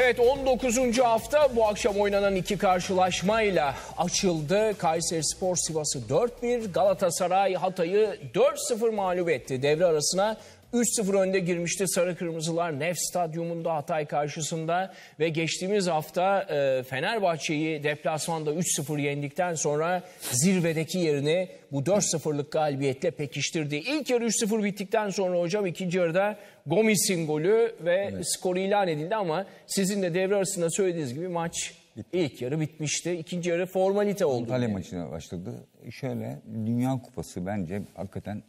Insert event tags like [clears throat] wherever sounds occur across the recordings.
Evet 19. hafta bu akşam oynanan iki karşılaşmayla açıldı. Kayseri Spor Sivas'ı 4-1, Galatasaray Hatay'ı 4-0 mağlup etti. Devre arasına 3-0 önde girmişti Sarı Kırmızılar Nef Stadyumunda Hatay karşısında ve geçtiğimiz hafta e, Fenerbahçe'yi deplasmanda 3-0 yendikten sonra zirvedeki yerini bu 4-0'lık galibiyetle pekiştirdi. İlk yarı 3-0 bittikten sonra hocam ikinci yarıda Gomis'in golü ve evet. skor ilan edildi ama sizin de devre arasında söylediğiniz gibi maç Bitti. ilk yarı bitmişti. İkinci yarı formalite oldu. Antalya yani. maçına başladı. Şöyle Dünya Kupası bence hakikaten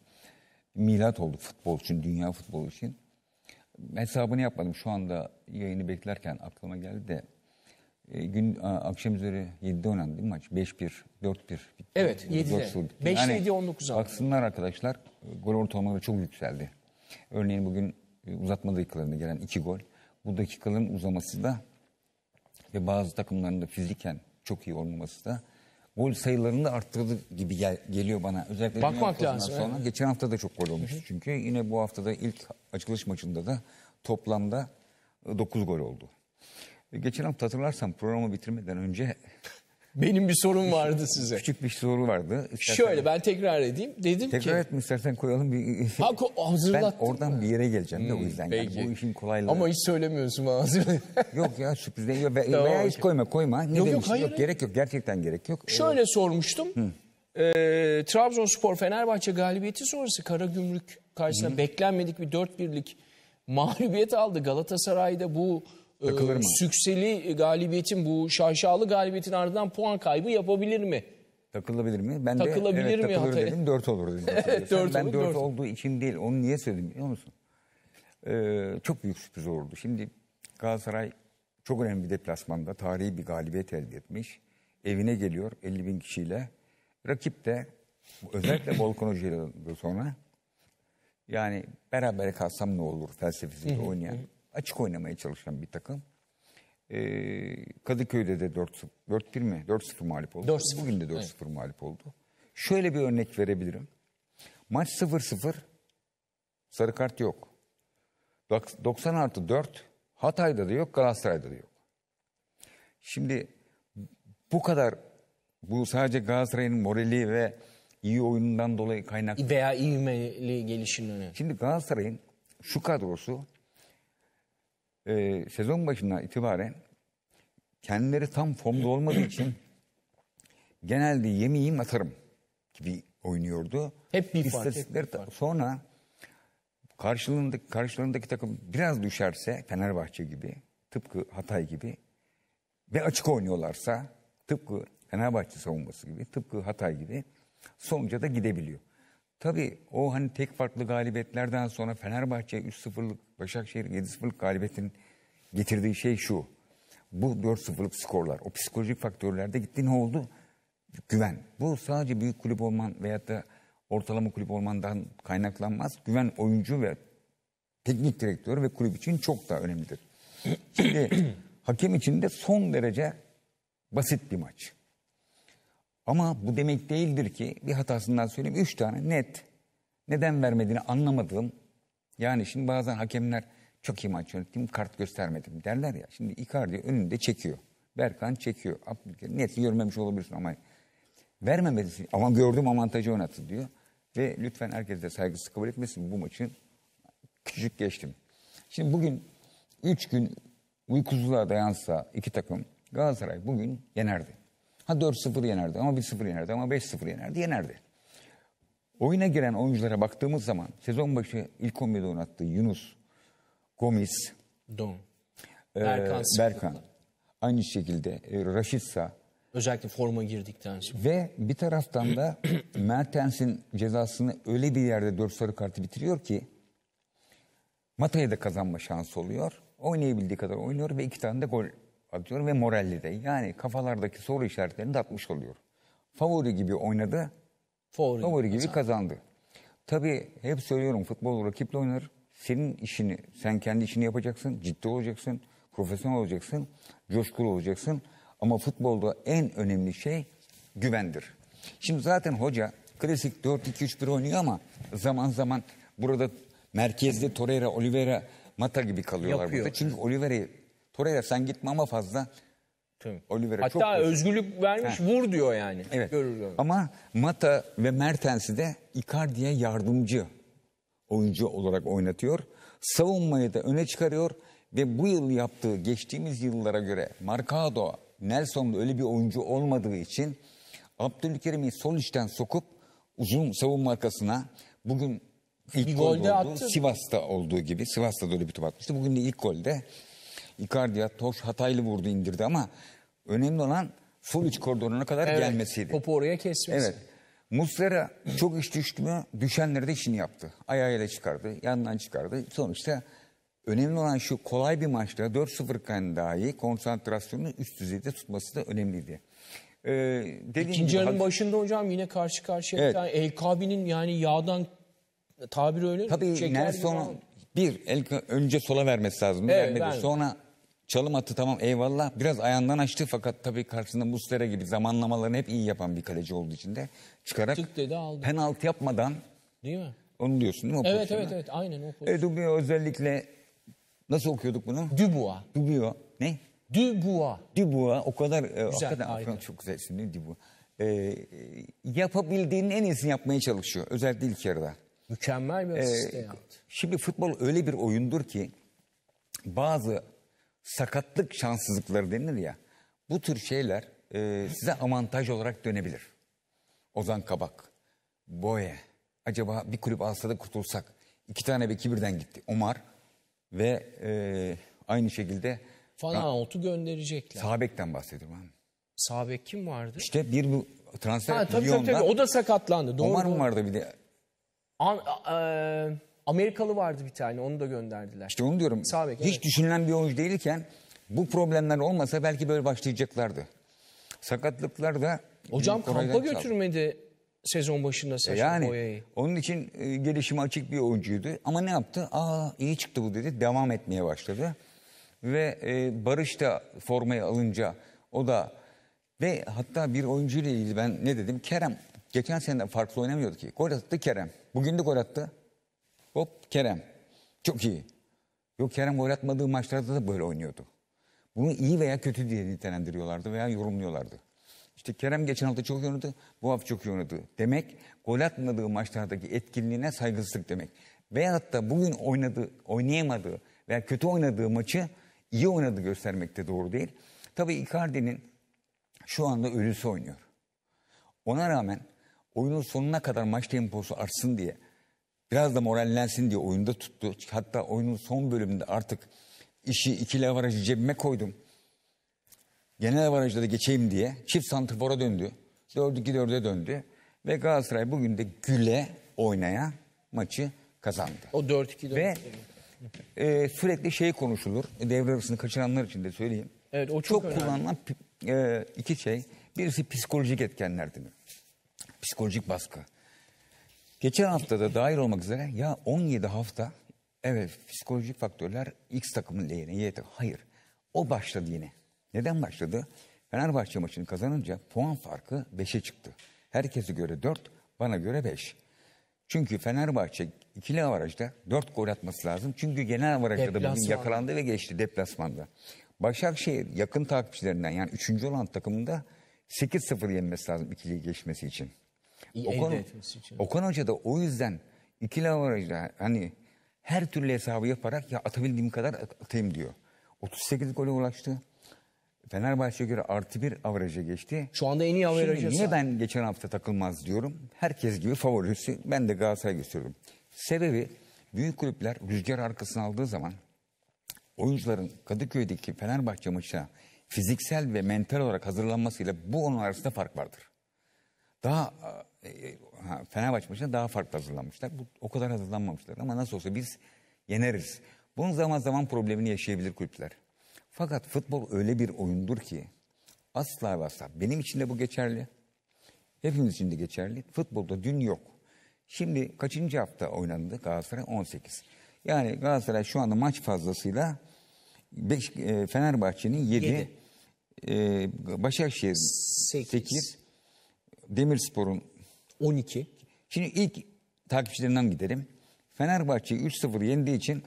milat oldu futbol için, dünya futbolu için. Hesabını yapmadım şu anda yayını beklerken aklıma geldi de e, gün a, akşam üzeri 7'de oynandı değil mi maç? 5-1, 4-1. bitti. Evet 7'de. 5-7-19 yani, Baksınlar arkadaşlar gol ortalamaları çok yükseldi. Örneğin bugün e, uzatma dakikalarında gelen iki gol. Bu dakikaların uzaması da ve bazı takımların da fiziken çok iyi olmaması da gol sayılarını da arttırdı gibi gel, geliyor bana. Özellikle Bakmak lazım. Sonra. Evet. Geçen hafta da çok gol olmuştu çünkü. Yine bu haftada ilk açılış maçında da toplamda 9 e, gol oldu. E, geçen hafta hatırlarsam programı bitirmeden önce benim bir sorum vardı size. Küçük bir soru vardı. İstersen Şöyle ben tekrar edeyim. Dedim tekrar ki... et mi istersen koyalım bir... Ha, ko ben oradan mı? bir yere geleceğim de o hmm, yüzden. Yani bu işin kolaylığı. Ama hiç söylemiyorsun bana [laughs] yok ya sürpriz değil. Ve, tamam, veya hiç koyma koyma. Ne yok, demiştim? yok, hayır. yok gerek yok gerçekten gerek yok. Ee, Şöyle ee... sormuştum. E, Trabzonspor Fenerbahçe galibiyeti sonrası Karagümrük karşısında Hı. beklenmedik bir 4-1'lik mağlubiyet aldı. Galatasaray'da bu Takılır ee, mı? Sükseli galibiyetin bu şaşalı galibiyetin ardından puan kaybı yapabilir mi? Takılabilir mi? Ben Takılabilir de evet, mi? Takılır dedim dört olur dedim. evet, [laughs] dört ben olur, dört, olduğu için değil onu niye söyledim biliyor musun? Ee, çok büyük sürpriz olurdu. Şimdi Galatasaray çok önemli bir deplasmanda tarihi bir galibiyet elde etmiş. Evine geliyor 50 bin kişiyle. Rakip de özellikle [coughs] Volkan Hoca'yla sonra yani beraber kalsam ne olur felsefesinde oynayan açık oynamaya çalışan bir takım. Ee, Kadıköy'de de 4-0, 4-1 mi? 4-0 mağlup oldu. 4-0. Bugün de 4-0 evet. mağlup oldu. Şöyle bir örnek verebilirim. Maç 0-0, sarı kart yok. 90 artı 4, Hatay'da da yok, Galatasaray'da da yok. Şimdi bu kadar, bu sadece Galatasaray'ın morali ve iyi oyunundan dolayı kaynaklı. Veya ivmeli gelişinden. Şimdi Galatasaray'ın şu kadrosu e, sezon başından itibaren kendileri tam formda olmadığı için genelde yemeyeyim atarım gibi oynuyordu. Hep bir fark, hep bir fark. sonra karşılığındaki, karşılığındaki takım biraz düşerse Fenerbahçe gibi tıpkı Hatay gibi ve açık oynuyorlarsa tıpkı Fenerbahçe savunması gibi tıpkı Hatay gibi sonuca da gidebiliyor. Tabii o hani tek farklı galibiyetlerden sonra Fenerbahçe 3-0'lık Başakşehir 7-0'lık galibiyetin getirdiği şey şu. Bu 4-0'lık skorlar, o psikolojik faktörlerde gitti ne oldu? Güven. Bu sadece büyük kulüp olman veyahut da ortalama kulüp olmandan kaynaklanmaz. Güven oyuncu ve teknik direktör ve kulüp için çok daha önemlidir. Şimdi [clears throat] hakem için de son derece basit bir maç. Ama bu demek değildir ki bir hatasından söyleyeyim. Üç tane net neden vermediğini anlamadım. Yani şimdi bazen hakemler çok iyi maç yönettim kart göstermedim derler ya. Şimdi Icardi önünde çekiyor. Berkan çekiyor. Abdülkerim net görmemiş olabilirsin ama vermemesi ama gördüm avantajı oynattı diyor. Ve lütfen herkes de saygısı kabul etmesin bu maçın. küçük geçtim. Şimdi bugün üç gün uykusuzluğa dayansa iki takım Galatasaray bugün yenerdi. Ha 4-0 yenerdi ama 1-0 yenerdi ama 5-0 yenerdi yenerdi. Oyuna giren oyunculara baktığımız zaman sezon başı ilk 11'de oynattığı Yunus, Gomis, Don, e, Berkan, Berkan. Aynı şekilde e, Raşitsa. Özellikle forma girdikten sonra. Ve bir taraftan da [clears throat] Mertens'in cezasını öyle bir yerde 4 sarı kartı bitiriyor ki Mata'ya da kazanma şansı oluyor. Oynayabildiği kadar oynuyor ve iki tane de gol atıyorum ve moralli de. Yani kafalardaki soru işaretlerini de atmış oluyor. Favori gibi oynadı, favori, favori gibi kazandı. kazandı. Tabii hep söylüyorum futbol rakiple oynar. Senin işini, sen kendi işini yapacaksın, ciddi olacaksın, profesyonel olacaksın, coşkulu olacaksın. Ama futbolda en önemli şey güvendir. Şimdi zaten hoca klasik 4-2-3-1 oynuyor ama zaman zaman burada merkezde Torreira, Oliveira, Mata gibi kalıyorlar Yapıyor. burada. Çünkü Oliveira'yı Torreira sen gitme ama fazla Tüm. Hatta çok... Hatta özgürlük vermiş ha. vur diyor yani. Evet. ama Mata ve Mertens'i de Icardi'ye yardımcı oyuncu olarak oynatıyor. Savunmayı da öne çıkarıyor ve bu yıl yaptığı geçtiğimiz yıllara göre Marcado, Nelson'da öyle bir oyuncu olmadığı için Abdülkerim'i sol içten sokup uzun savunma arkasına bugün ilk bir gol golde oldu. Attı. Sivas'ta olduğu gibi Sivas'ta da öyle bir top atmıştı. Bugün de ilk golde Icardi'ye Toş Hataylı vurdu indirdi ama önemli olan sol iç koridoruna kadar evet, gelmesiydi. Topu oraya kesmesi. Evet. Muslera çok iş düştü mü düşenleri de işini yaptı. Ayağıyla çıkardı, yandan çıkardı. Sonuçta önemli olan şu kolay bir maçta 4-0 dahi konsantrasyonunu üst düzeyde tutması da önemliydi. Ee, İkinci gibi, yarının başında hocam yine karşı karşıya evet. El Kabi'nin yani yağdan tabiri öyle Tabii Nelson bir el önce sola vermesi lazım. Evet, vermedi. Sonra Çalım attı tamam eyvallah. Biraz ayağından açtı fakat tabii karşısında Muslera gibi zamanlamalarını hep iyi yapan bir kaleci olduğu için de çıkarak Çık dedi, aldı. penaltı yapmadan değil mi? Onu diyorsun değil mi? evet evet evet aynen o e, pozisyon. Edubio özellikle nasıl okuyorduk bunu? Dubois. Dubois. Ne? Dubois. Dubois o kadar e, güzel, kadar aynen. çok güzel isimli Dubois. Ee, yapabildiğinin en iyisini yapmaya çalışıyor. Özellikle ilk yarıda. Mükemmel bir e, asist ee, yaptı. Şimdi futbol öyle bir oyundur ki bazı sakatlık şanssızlıkları denir ya. Bu tür şeyler e, size avantaj olarak dönebilir. Ozan Kabak, Boye. Acaba bir kulüp alsa da kurtulsak. İki tane beki birden gitti. Omar ve e, aynı şekilde... falan Fanaolt'u gönderecekler. Sabek'ten bahsediyorum abi. Sabek kim vardı? İşte bir bu transfer ha, tabii, Tabii, tabii. O da sakatlandı. Doğru, Omar mı vardı bir de? An, e, Amerikalı vardı bir tane onu da gönderdiler. İşte onu diyorum. Sabek, Hiç evet. düşünülen bir oyuncu değilken bu problemler olmasa belki böyle başlayacaklardı. Sakatlıklar da... Hocam kampa götürmedi sezon başında e Saşa yani, Boya'yı. Onun için e, gelişimi açık bir oyuncuydu. Ama ne yaptı? Aa iyi çıktı bu dedi. Devam etmeye başladı. Ve e, Barış da formayı alınca o da... Ve hatta bir oyuncuyla ilgili ben ne dedim? Kerem geçen sene farklı oynamıyordu ki. Gol attı Kerem. Bugün de gol attı. Hop Kerem. Çok iyi. Yok Kerem gol atmadığı maçlarda da böyle oynuyordu. Bunu iyi veya kötü diye nitelendiriyorlardı veya yorumluyorlardı. İşte Kerem geçen hafta çok oynadı, bu hafta çok iyi oynadı. Demek gol atmadığı maçlardaki etkinliğine saygısızlık demek. Veyahut da bugün oynadığı, oynayamadığı veya kötü oynadığı maçı iyi oynadı göstermek de doğru değil. Tabii Icardi'nin şu anda ölüsü oynuyor. Ona rağmen oyunun sonuna kadar maç temposu artsın diye biraz da morallensin diye oyunda tuttu. Hatta oyunun son bölümünde artık işi iki lavarajı cebime koydum. Genel lavarajda da geçeyim diye çift santrfora döndü. 4-2 4'e döndü. Ve Galatasaray bugün de güle oynaya maçı kazandı. O 4-2 Ve e, sürekli şey konuşulur. Devre arasını kaçıranlar için de söyleyeyim. Evet, o çok, çok kullanılan e, iki şey. Birisi psikolojik etkenlerdir. Psikolojik baskı. Geçen haftada da dahil olmak üzere ya 17 hafta evet psikolojik faktörler X takımın lehine Y takımın. Hayır o başladı yine. Neden başladı? Fenerbahçe maçını kazanınca puan farkı 5'e çıktı. Herkese göre 4 bana göre 5. Çünkü Fenerbahçe ikili avarajda 4 gol atması lazım. Çünkü genel avarajda da bugün yakalandı ve geçti deplasmanda. Başakşehir yakın takipçilerinden yani 3. olan takımında 8-0 yenmesi lazım ikiliye geçmesi için. Okan, elde Okan Hoca da o yüzden ikili avarajda hani her türlü hesabı yaparak ya atabildiğim kadar atayım diyor. 38 gole ulaştı. Fenerbahçe'ye göre artı bir averaja geçti. Şu anda en iyi averaja Niye ben geçen hafta takılmaz diyorum. Herkes gibi favorisi ben de Galatasaray gösteriyorum. Sebebi büyük kulüpler rüzgar arkasına aldığı zaman oyuncuların Kadıköy'deki Fenerbahçe maçına fiziksel ve mental olarak hazırlanmasıyla bu onun arasında fark vardır daha e, e, ha, Fenerbahçe maçına daha farklı hazırlanmışlar. Bu, o kadar hazırlanmamışlar ama nasıl olsa biz yeneriz. Bunun zaman zaman problemini yaşayabilir kulüpler. Fakat futbol öyle bir oyundur ki asla ve asla benim için de bu geçerli. Hepimiz için de geçerli. Futbolda dün yok. Şimdi kaçıncı hafta oynandı Galatasaray? 18. Yani Galatasaray şu anda maç fazlasıyla beş, e, Fenerbahçe'nin 7, 7. E, Başakşehir 8, 8 Demirspor'un 12. Şimdi ilk takipçilerinden gidelim. Fenerbahçe 3-0 yendiği için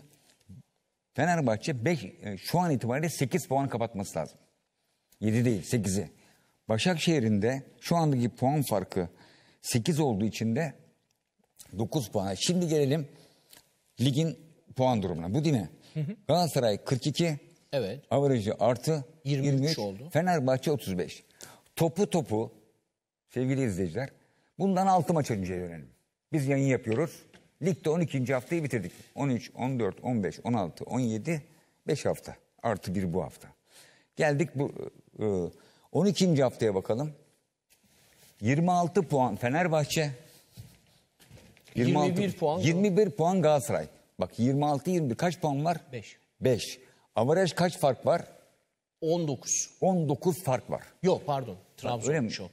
Fenerbahçe 5 e, şu an itibariyle 8 puan kapatması lazım. 7 değil 8'i. Başakşehir'in de şu andaki puan farkı 8 olduğu için de 9 puan. Şimdi gelelim ligin puan durumuna. Bu değil Hı hı. Galatasaray 42. Evet. Averajı artı 23, 23 oldu. Fenerbahçe 35. Topu topu Sevgili izleyiciler, bundan 6 maç önce dönelim. Biz yayın yapıyoruz. Ligde 12. haftayı bitirdik. 13, 14, 15, 16, 17, 5 hafta. Artı bir bu hafta. Geldik bu 12. E, e, haftaya bakalım. 26 puan Fenerbahçe. 26, 21 puan. 21 puan Galatasaray. Bak 26 21 kaç puan var? 5. 5. Avaraj kaç fark var? 19. 19 fark var. Yok pardon. Trabzon. Öyle mi? Çok.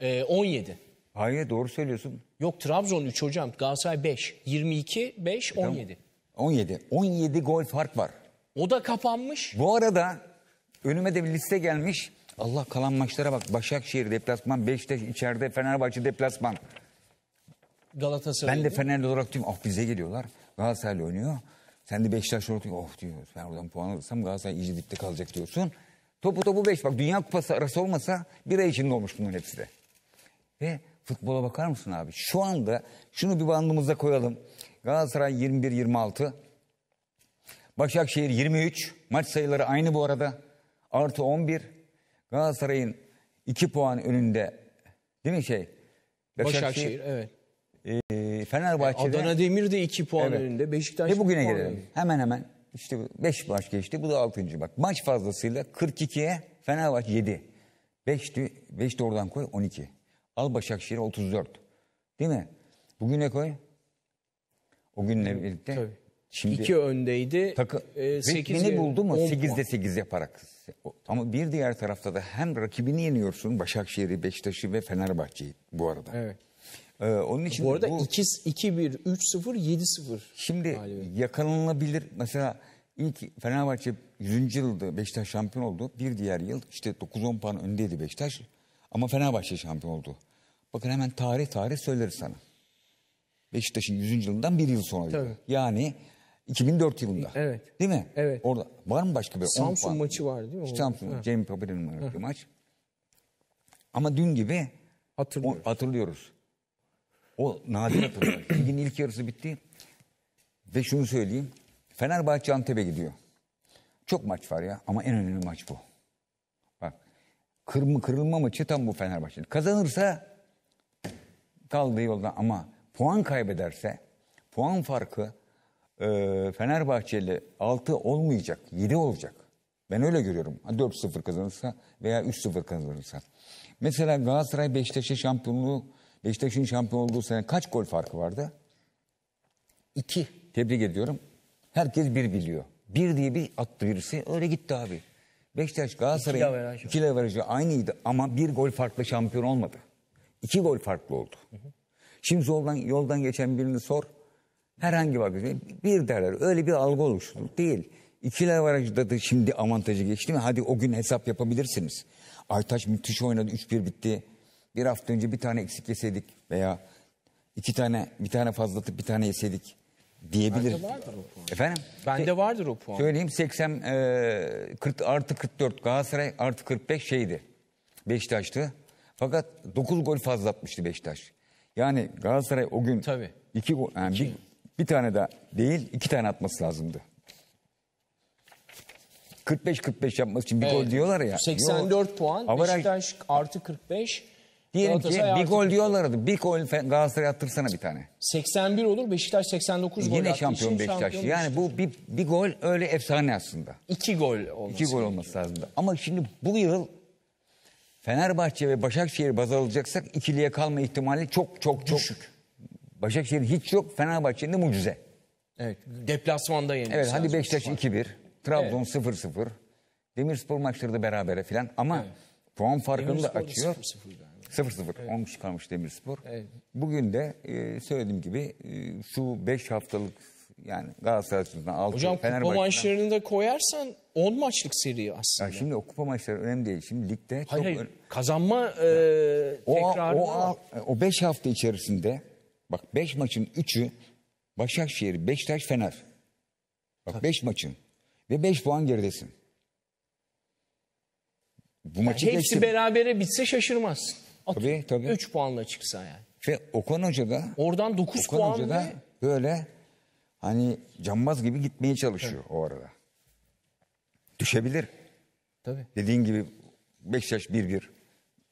Ee, 17. Hayır doğru söylüyorsun. Yok Trabzon 3 hocam. Galatasaray 5. 22, 5, 17. 17. 17 gol fark var. O da kapanmış. Bu arada önüme de bir liste gelmiş. Allah kalan maçlara bak. Başakşehir deplasman, Beşiktaş içeride, Fenerbahçe deplasman. Galatasaray. Ben de Fenerli olarak diyorum. Ah bize geliyorlar. Galatasaray oynuyor. Sen de Beşiktaş olarak diyorsun. Oh diyorsun. Ben oradan puan alırsam Galatasaray iyice dipte kalacak diyorsun. Topu topu 5. Bak Dünya Kupası arası olmasa bir ay içinde olmuş bunların hepsi de. Ve futbola bakar mısın abi? Şu anda şunu bir bandımıza koyalım. Galatasaray 21-26. Başakşehir 23. Maç sayıları aynı bu arada. Artı 11. Galatasaray'ın 2 puan önünde değil mi şey? Başakşehir, Başakşehir evet. E, Fenerbahçe'de. Adana Demir de 2 puan evet. önünde. Beşiktaş Ve bugüne gelelim. Önünde. Hemen hemen İşte 5 maç geçti. Bu da 6. bak. Maç fazlasıyla 42'ye Fenerbahçe 7. 5 de, de oradan koy 12. Al Başakşehir 34. Değil mi? Bugüne koy. O günle birlikte. Tabii. Şimdi İki öndeydi. Takı, e, ee, 8 ve, buldu mu 8'de 8 yaparak. Ama bir diğer tarafta da hem rakibini yeniyorsun Başakşehir'i, Beşiktaş'ı ve Fenerbahçe'yi bu arada. Evet. Ee, onun için bu arada bu, 2 2-1, 3-0, 7-0. Şimdi galiba. yakalanılabilir. Mesela ilk Fenerbahçe 100. yılda Beşiktaş şampiyon oldu. Bir diğer yıl işte 9-10 puan öndeydi Beşiktaş. Ama Fenerbahçe şampiyon oldu. Bakın hemen tarih tarih söyleriz sana. Beşiktaş'ın 100. yılından bir yıl sonra. Tabii. Yani 2004 yılında. Evet. Değil mi? Evet. Orada var mı başka bir Samsun puan? maçı var değil mi? İşte Samsun, ha. Jamie Papin'in oynadığı maç. Ama dün gibi hatırlıyoruz. O, hatırlıyoruz. O nadir hatırlıyoruz. [coughs] Ligin ilk yarısı bitti. Ve şunu söyleyeyim. Fenerbahçe Antep'e gidiyor. Çok maç var ya ama en önemli maç bu. Bak kırma, kırılma maçı tam bu Fenerbahçe'nin. Kazanırsa kaldığı yolda ama puan kaybederse puan farkı e, Fenerbahçeli 6 olmayacak 7 olacak. Ben öyle görüyorum. 4-0 kazanırsa veya 3-0 kazanırsa. Mesela Galatasaray Beşiktaş'ın şampiyonluğu Beşiktaş'ın şampiyon olduğu sene kaç gol farkı vardı? İki. Tebrik ediyorum. Herkes bir biliyor. Bir diye bir attı birisi. Öyle gitti abi. Beşiktaş Galatasaray'ın iki averajı aynıydı ama bir gol farklı şampiyon olmadı. İki gol farklı oldu. Şimdi yoldan, yoldan geçen birini sor. Herhangi var bir derler. Öyle bir algı oluştu. Değil. İkili avarajda da şimdi avantajı geçti mi? Hadi o gün hesap yapabilirsiniz. Aytaç müthiş oynadı. 3-1 bitti. Bir hafta önce bir tane eksik yeseydik veya iki tane bir tane fazla bir tane yeseydik diyebilir. Bende vardır o puan. Efendim? Bende şey, vardır o puan. Söyleyeyim 80 e, 40 artı 44 Galatasaray artı 45 şeydi. Beşiktaş'tı. Fakat 9 gol fazla atmıştı Beşiktaş. Yani Galatasaray o gün Tabii. iki gol yani iki. Bir, bir tane de değil iki tane atması lazımdı. 45-45 yapması için bir evet. gol diyorlar ya. 84 Yo, puan avaraj... Beşiktaş artı 45. Diyelim ki bir gol diyorlardı. Bir gol Galatasaray attırsana bir tane. 81 olur Beşiktaş 89 Yine gol Yine şampiyon Beşiktaş. Şampiyon yani bu bir, bir gol öyle efsane aslında. İki gol olması, İki gol olması lazımdı. Ama şimdi bu yıl Fenerbahçe ve Başakşehir baz alacaksak ikiliye kalma ihtimali çok çok çok düşük. Başakşehir hiç yok, Fenerbahçe'nin de mucize. Evet, deplasmanda yenilmiş. Evet, hadi Beşiktaş 2-1, Trabzon 0-0, Demirspor maçları da berabere filan ama evet. puan farkını da açıyor. 0-0 yani. evet. 10 kişi kalmış Demirspor. Evet. Bugün de e, söylediğim gibi e, şu 5 haftalık yani Galatasaray'dan 6 Hocam kupa maçlarını da koyarsan 10 maçlık seri aslında. Yani şimdi o kupa maçları önemli değil. Şimdi ligde hayır, çok... Hayır, kazanma e, o, tekrarı... O, o 5 hafta içerisinde bak beş maçın üçü Başakşehir, Beşiktaş, Fener. Bak beş maçın. Ve beş puan geridesin. Bu yani maçı hepsi geçtim. berabere bitse şaşırmaz. Atın. Tabii tabii. 3 puanla çıksa yani. Ve Okan Hoca da... Oradan 9 Okan puan Hoca da ve... böyle hani cambaz gibi gitmeye çalışıyor evet. o arada düşebilir. Tabii. Dediğin gibi Beşiktaş 1-1,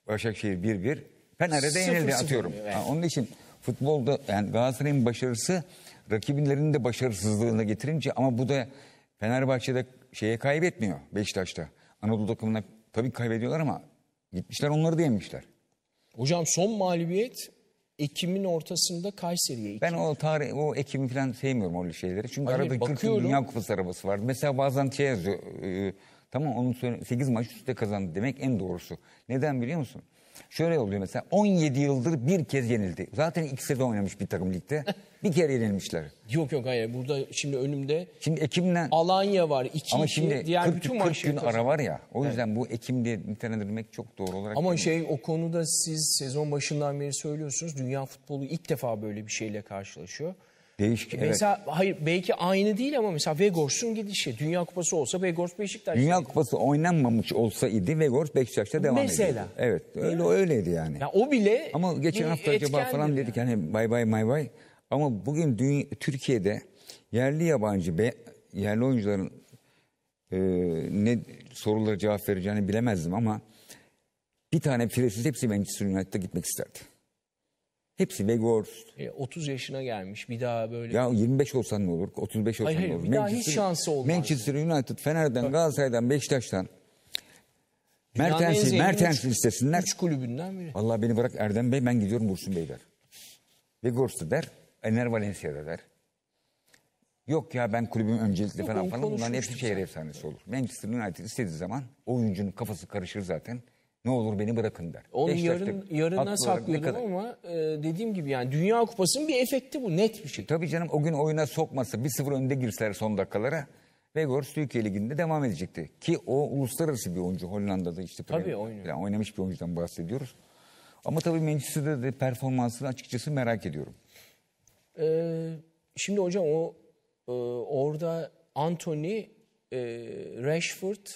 Başakşehir 1-1. Fener'e yenildi atıyorum. Yani. Ha, onun için futbolda yani Galatasaray'ın başarısı rakibinlerin de başarısızlığına getirince ama bu da Fenerbahçe'de şeye kaybetmiyor Beşiktaş'ta. Anadolu takımına tabii kaybediyorlar ama gitmişler onları da yenmişler. Hocam son mağlubiyet Ekim'in ortasında Kayseri'ye. Ekim. Ben o tarih, o Ekim'i falan sevmiyorum öyle şeyleri. Çünkü Hayır, arada bakıyorum. Türk Dünya Kupası arabası var. Mesela bazen şey yazıyor. E, tamam onun 8 maç üstte kazandı demek en doğrusu. Neden biliyor musun? Şöyle oluyor mesela 17 yıldır bir kez yenildi. Zaten iki sezon oynamış bir takım ligde. bir kere yenilmişler. [laughs] Yok yok hayır burada şimdi önümde Şimdi Ekim'den Alanya var. iki ama şimdi diğer 40, bütün 40 gün ara var ya. O yüzden bu ekimde diye nitelendirmek çok doğru olarak. Ama şey o konuda siz sezon başından beri söylüyorsunuz. Dünya futbolu ilk defa böyle bir şeyle karşılaşıyor. Değişik, e, mesela evet. hayır belki aynı değil ama mesela Vegors'un gidişi. Dünya Kupası olsa Vegors Beşiktaş'ta. Dünya Kupası oynanmamış olsaydı Vegors Beşiktaş'ta devam ediyordu. Mesela. Evet öyle yani. öyleydi yani. yani. O bile Ama geçen hafta acaba falan yani. dedik hani bay bay may bay. Ama bugün dünya, Türkiye'de yerli yabancı be, yerli oyuncuların e, ne sorulara cevap vereceğini bilemezdim ama bir tane filesiz hepsi Manchester United'a gitmek isterdi. Hepsi Weghorst. E, 30 yaşına gelmiş bir daha böyle. Ya 25 olsan ne olur? 35 olsan hayır, ne olur? Bir Manchester, daha hiç şansı olmaz. Manchester United, Fener'den, Galatasaray'dan, Beşiktağ'tan. Mertens, Mertens listesinden. 3 kulübünden biri. Allah beni bırak Erdem Bey ben gidiyorum Bursun Bey der. Weghorst der. Ener Valencia der. Yok ya ben kulübüm öncelikli falan falan. Bunların hepsi şehir efsanesi olur. Manchester United istediği zaman oyuncunun kafası karışır zaten. Ne olur beni bırakın der. Onu yarın, yarına sakladım ama e, dediğim gibi yani Dünya Kupası'nın bir efekti bu net bir şey. E, tabii canım o gün oyuna sokmasa 1-0 önde girseler son dakikalara Weghorst Türkiye Ligi'nde devam edecekti. Ki o uluslararası bir oyuncu Hollanda'da işte Tabii oynuyor. Yani oynamış bir oyuncudan bahsediyoruz. Ama tabii Manchester'da de performansını açıkçası merak ediyorum. Ee, şimdi hocam o e, orada Anthony, e, Rashford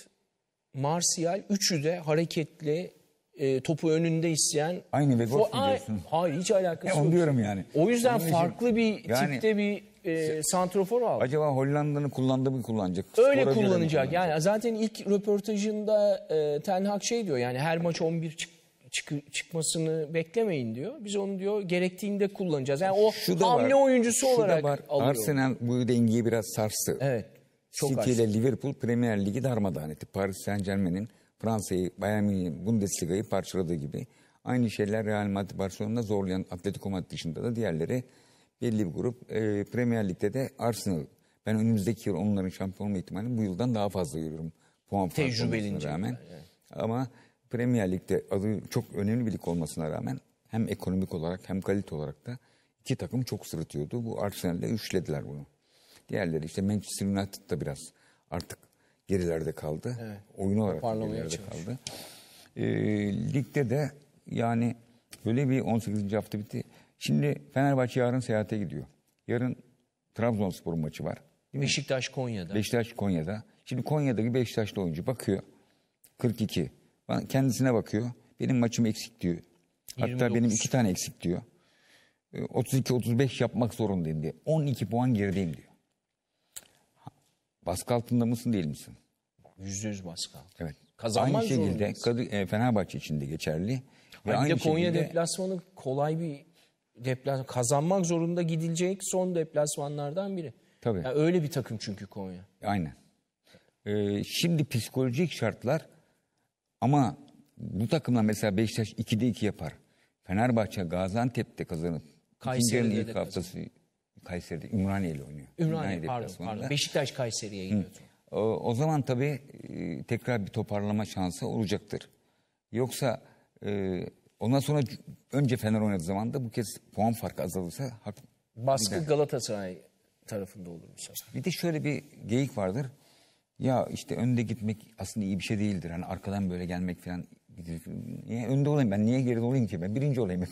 Marsial üçü de hareketli, e, topu önünde isteyen. Aynı ve gol diyorsun? Hayır hiç alakası e, yok. Onu diyorum yani. O yüzden Onun farklı için, bir yani, tipte bir e, santrofor al. Acaba Hollanda'nın kullandığı mı kullanacak? Öyle Spora kullanacak. Yani zaten ilk röportajında e, Ten Hag şey diyor yani her maç 11 çık çık çıkmasını beklemeyin diyor. Biz onu diyor gerektiğinde kullanacağız. Yani o şu hamle oyuncusu şu olarak da var. alıyor. Arsenal bu dengeyi biraz sarstı. Evet. Çok City ile Liverpool Premier Ligi darmadağın etti. Paris Saint Germain'in Fransa'yı, Bayern Münih'i, Bundesliga'yı parçaladığı gibi. Aynı şeyler Real Madrid Barcelona'da zorlayan Atletico Madrid dışında da diğerleri belli bir grup. E, Premier Lig'de de Arsenal. Ben önümüzdeki yıl onların şampiyon ihtimalini bu yıldan daha fazla görüyorum. Puan Tecrübelince. rağmen. Yani. Ama Premier Lig'de adı çok önemli bir lig olmasına rağmen hem ekonomik olarak hem kalite olarak da iki takım çok sırıtıyordu. Bu Arsenal'le üçlediler bunu. Diğerleri işte Manchester United da biraz artık gerilerde kaldı. Evet. Oyun olarak gerilerde çalışmış. kaldı. E, ligde de yani böyle bir 18. hafta bitti. Şimdi Fenerbahçe yarın seyahate gidiyor. Yarın Trabzonspor maçı var. Beşiktaş Konya'da. Beşiktaş Konya'da. Şimdi Konya'daki Beşiktaşlı oyuncu bakıyor. 42. Kendisine bakıyor. Benim maçım eksik diyor. Hatta 29. benim iki tane eksik diyor. 32-35 ee, yapmak zorundayım diye. 12 puan gerideyim diyor. Baskı altında mısın değil misin? Yüzde yüz baskı altında. Evet. Kazanmak aynı şekilde Kadı, e, Fenerbahçe için de geçerli. Ve aynı de Konya şekilde... deplasmanı kolay bir deplasman. Kazanmak zorunda gidilecek son deplasmanlardan biri. Tabii. Yani öyle bir takım çünkü Konya. Aynen. Ee, şimdi psikolojik şartlar ama bu takımla mesela Beşiktaş 2'de 2 yapar. Fenerbahçe Gaziantep'te kazanıp Kayseri'de ilk haftası kazanır. Kayseri'de Ümraniye ile oynuyor. Ümraniye, Ümraniye pardon, pardon. Beşiktaş Kayseri'ye gidiyordu. O, o zaman tabii e, tekrar bir toparlama şansı olacaktır. Yoksa e, ondan sonra önce Fener oynadığı zaman da bu kez puan farkı azalırsa hak baskı gider. Galatasaray tarafında olur bu sefer. Bir de şöyle bir geyik vardır. Ya işte önde gitmek aslında iyi bir şey değildir. Hani arkadan böyle gelmek falan. Niye önde olayım ben? Niye geride olayım ki ben? Birinci olayım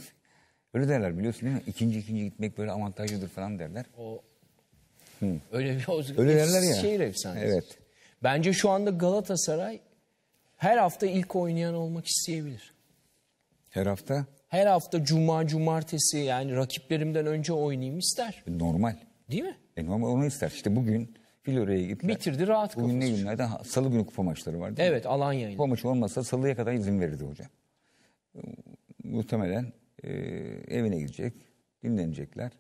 Öyle derler biliyorsun değil mi? İkinci ikinci gitmek böyle avantajlıdır falan derler. O Hı. Öyle bir o, öyle derler ya. Şehir efsanesi. Evet. Bence şu anda Galatasaray her hafta ilk oynayan olmak isteyebilir. Her hafta? Her hafta cuma cumartesi yani rakiplerimden önce oynayayım ister. E, normal. Değil mi? E normal onu ister. İşte bugün Filore'ye gittiler. Bitirdi rahat kafası. Bugün ne günlerde? Salı günü kupa maçları vardı. Evet Alanya'yla. Kupa maçı olmasa salıya kadar izin verirdi hocam. Muhtemelen e, evine gidecek, dinlenecekler,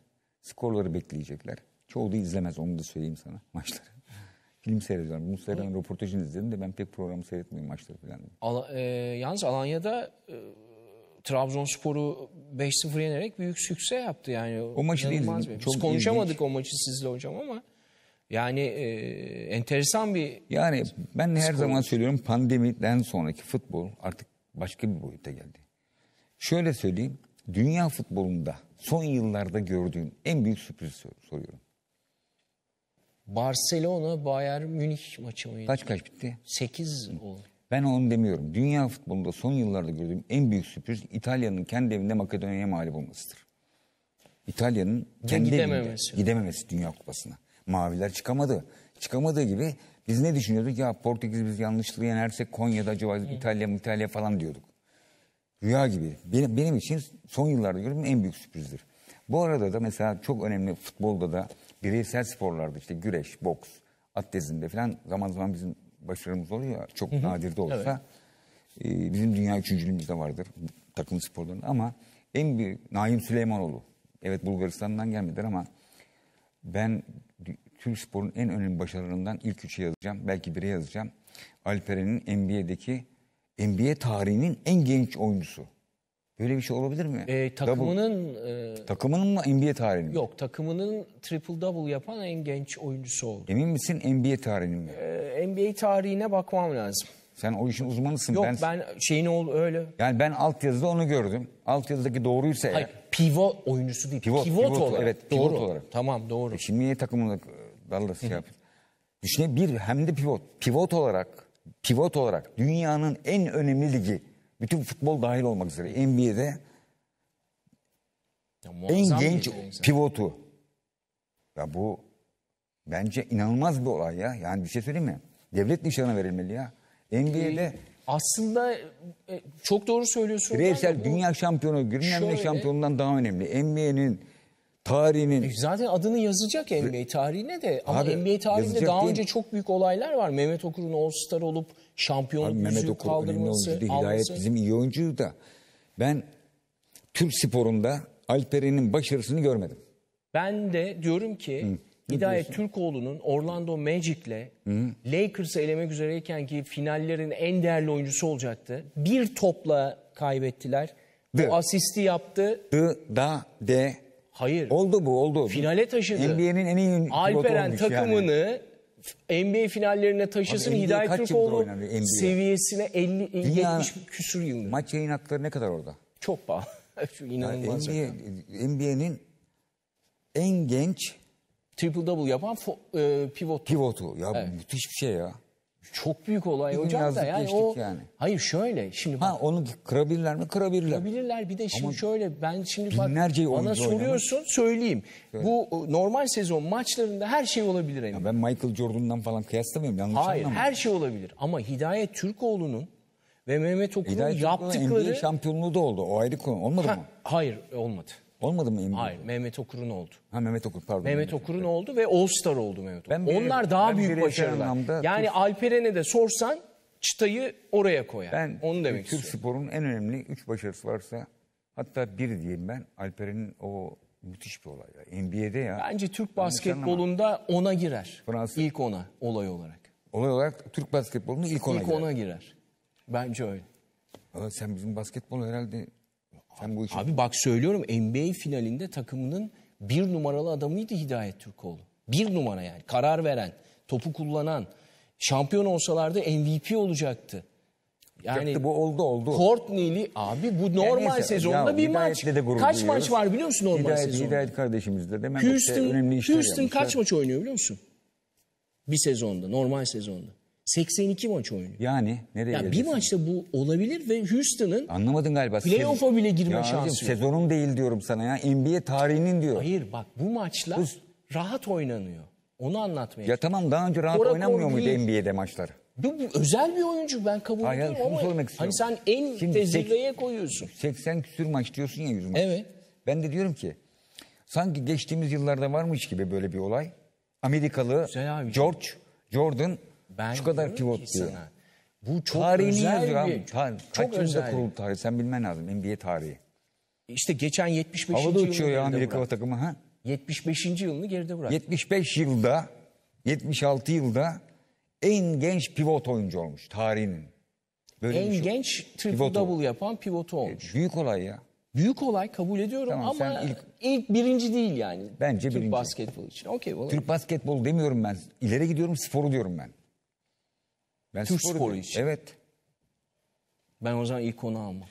skorları bekleyecekler. Çoğu da izlemez onu da söyleyeyim sana [laughs] maçları. Film seyrediyorum. Muslera'nın röportajını izledim de ben pek programı seyretmiyorum maçları falan. Al, e, yalnız Alanya'da e, Trabzonspor'u 5-0 yenerek büyük sükse yaptı yani. O maçı değil. Çok konuşamadık o maçı sizle hocam ama yani e, enteresan bir Yani ben her skor. zaman söylüyorum pandemiden sonraki futbol artık başka bir boyuta geldi. Şöyle söyleyeyim dünya futbolunda son yıllarda gördüğün en büyük sürpriz soruyorum. Barcelona Bayern Münih maçı mıydı? Kaç kaç bitti? 8 oldu. Ben onu demiyorum. Dünya futbolunda son yıllarda gördüğüm en büyük sürpriz İtalya'nın kendi evinde Makedonya'ya mağlup olmasıdır. İtalya'nın kendi gidememesi. evinde gidememesi Dünya Kupası'na. Maviler çıkamadı. Çıkamadığı gibi biz ne düşünüyorduk? Ya Portekiz biz yanlışlığı yenersek Konya'da acaba Hı. İtalya İtalya falan diyorduk. Rüya gibi. Benim, benim için son yıllarda gördüğüm en büyük sürprizdir. Bu arada da mesela çok önemli futbolda da bireysel sporlarda işte güreş, boks, atletizmde falan zaman zaman bizim başarımız oluyor. çok hı hı. nadir de olsa. Evet. E, bizim dünya üçüncülüğümüz de vardır takım sporlarında ama en büyük Naim Süleymanoğlu. Evet Bulgaristan'dan gelmediler ama ben Türk sporun en önemli başarılarından ilk üçe yazacağım. Belki bire yazacağım. Alperen'in NBA'deki NBA tarihinin en genç oyuncusu. Böyle bir şey olabilir mi? E, takımının... E, takımının mı NBA tarihinin Yok takımının triple-double yapan en genç oyuncusu oldu. Emin misin NBA tarihinin mi? E, NBA tarihine bakmam lazım. Sen o işin uzmanısın. Yok ben, ben şeyin ol öyle. Yani ben altyazıda onu gördüm. Altyazıdaki doğruysa Hayır, eğer. Pivot oyuncusu değil. Pivot, pivot, pivot olarak. Evet pivot doğru. olarak. Tamam doğru. E şimdi niye takımını Dallas şey yapıyor? Düşüne bir hem de pivot. Pivot olarak pivot olarak dünyanın en önemli ligi bütün futbol dahil olmak üzere NBA'de ya, en genç pivotu. Ya bu bence inanılmaz bir olay ya. Yani bir şey söyleyeyim mi? Devlet nişanı verilmeli ya. NBA'de ee, aslında e, çok doğru söylüyorsun. Bireysel dünya şampiyonu, Grönlandya şampiyonundan daha önemli. NBA'nin tarihinin... E zaten adını yazacak NBA tarihine de. Ama abi, NBA tarihinde daha değil. önce çok büyük olaylar var. Mehmet Okur'un All-Star olup şampiyonluk abi, Mehmet Okur kaldırması. Önemli oyuncuydu. Hidayet bizim iyi oyuncuydu da. Ben Türk sporunda Alperen'in başarısını görmedim. Ben de diyorum ki Hı. Hidayet Türkoğlu'nun Orlando Magic'le Lakers'ı elemek üzereyken ki finallerin en değerli oyuncusu olacaktı. Bir topla kaybettiler. D. Bu asisti yaptı. D, da, D, Hayır. Oldu bu oldu. Finale taşıdı. NBA'nin en iyi Alperen takımını yani. NBA finallerine taşısın Abi, Hidayet Türkoğlu seviyesine 50 Dünya, 70 küsür yıldır. Maç yayın hakları ne kadar orada? Çok pahalı. [laughs] İnanılmaz. Yani NBA'nin en genç triple double yapan e, pivotu. Pivotu ya evet. müthiş bir şey ya çok büyük olay hocam da yani o yani. hayır şöyle şimdi bak, Ha onu kırabilirler mi? Kırabilirler. Bilirler bir de şimdi Ama şöyle ben şimdi bak binlerce bana oyuncu soruyorsun söyleyeyim. Bu normal sezon maçlarında her şey olabilir Emin. Ya ben Michael Jordan'dan falan kıyaslamıyorum yanlış Hayır anlama. her şey olabilir ama Hidayet Türkoğlu'nun ve Mehmet Okur'un Hidayet Türkoğlu yaptıkları... NBA şampiyonluğu da oldu. O ayrı konu. Olmadı Ha, mı? hayır olmadı. Olmadı mı Emre? Hayır Mehmet Okur'un oldu. Ha Mehmet Okur pardon. Mehmet Okur'un oldu ve All Star oldu Mehmet Okur. Ben bir- Onlar daha ben büyük bireysel başarılar. anlamda Yani Alperen'e de sorsan çıtayı oraya koyar. Ben Onu demek Türk istiyorum. sporunun en önemli üç başarısı varsa hatta bir diyeyim ben Alperen'in o müthiş bir olay ya. NBA'de ya. Bence Türk Yanlış anlama. basketbolunda ona girer. Fransız- İlk ona olay olarak. Olay olarak Türk basketbolunda ilk ona İlk girer. ona girer. Bence öyle. Valla Sen bizim basketbol herhalde sen bu işin... Abi bak söylüyorum NBA finalinde takımının bir numaralı adamıydı Hidayet Türkoğlu. Bir numara yani karar veren, topu kullanan. Şampiyon olsalardı MVP olacaktı. Yani Yaktı, bu oldu oldu. Courtney'li abi bu normal yani neyse, sezonda ya, bir maç. De kaç duyuyoruz. maç var biliyor musun normal Hidayet, sezonda? Hidayet kardeşimizde de demek şey, Houston, önemli işler Houston yapmışlar. kaç maç oynuyor biliyor musun? Bir sezonda normal sezonda. 82 maç oynuyor. Yani nereye yani Bir maçta bu olabilir ve Houston'ın Anlamadın galiba. Playoff'a bile girme Ya şansı yok. Sezonum değil diyorum sana ya. NBA tarihinin diyor. Hayır bak bu maçlar Uz- rahat oynanıyor. Onu anlatmaya Ya tamam daha önce rahat Bora oynamıyor Bora muydu değil. NBA'de maçlar? Bu, bu özel bir oyuncu ben kabul Hayır, ediyorum şunu ama sormak hani sen en Şimdi tezirveye koyuyorsun. 80 küsür maç diyorsun ya 100 maç. Evet. Ben de diyorum ki sanki geçtiğimiz yıllarda varmış gibi böyle bir olay. Amerikalı George Jordan ben Şu kadar pivot diye. Sana, bu çok Tarihini özel yazıyor bir, abi. Ta, çok kaç özel. kuruldu tarih sen bilmen lazım NBA tarihi. İşte geçen 75. Havada uçuyor ya Amerika bırak. takımı ha. 75. yılını geride bırak. 75 yılda 76 yılda en genç pivot oyuncu olmuş tarihinin. Böyle en şey genç triple pivot double oldu. yapan pivot e, olmuş. E, büyük olay ya. Büyük olay kabul ediyorum tamam, ama ilk, ilk birinci değil yani. Bence Türk birinci. basketbol için. Okay, Türk basketbol demiyorum ben. İleri gidiyorum sporu diyorum ben. Ben Türk sporu, sporu için. Evet. Ben o zaman ilk onu almam.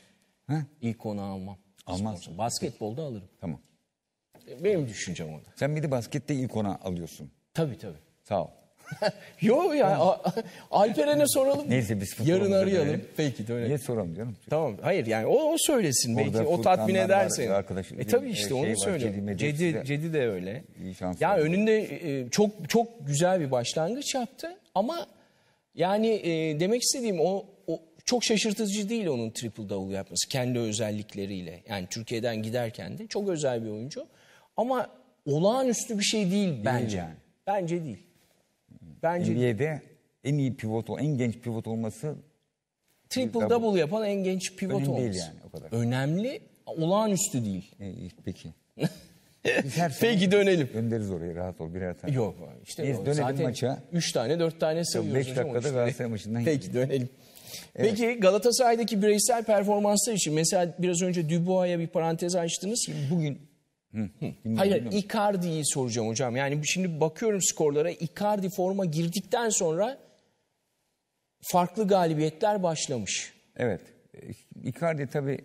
He? İlk onu almam. Almaz. Sporcu. Basketbolda alırım. Tamam. E, benim düşüncem o Sen bir de baskette ilk ona alıyorsun. Tabii tabii. Sağ ol. [laughs] Yo ya [laughs] Alperen'e soralım. Neyse biz yarın arayalım. Böyle. Peki de öyle. Niye soralım canım? Tamam. Hayır yani o, o söylesin Orada belki. O tatmin eder seni. E tabii e, işte şey onu söyle. Cedi Cedi de öyle. İyi şans. Ya yani önünde e, çok çok güzel bir başlangıç yaptı ama yani e, demek istediğim o, o çok şaşırtıcı değil onun triple double yapması kendi özellikleriyle. Yani Türkiye'den giderken de çok özel bir oyuncu. Ama olağanüstü bir şey değil bence. yani. Bence değil. Bence NBA'de değil. en iyi pivot, en genç pivot olması triple double, yapan en genç pivot önemli olması. Önemli değil yani o kadar. Önemli, olağanüstü değil. E, e peki. [laughs] Peki dönelim. Göndeririz oraya rahat ol birer tane. Yok işte Biz o. zaten maça. 3 tane 4 tane sayıyoruz. 5 dakikada üç Galatasaray maçından Peki gidelim. dönelim. Peki Galatasaray'daki bireysel performanslar için mesela biraz önce Dubois'a bir parantez açtınız. Bugün Dinliyorum, Hayır Icardi'yi soracağım hocam. Yani şimdi bakıyorum skorlara Icardi forma girdikten sonra farklı galibiyetler başlamış. Evet. Icardi tabii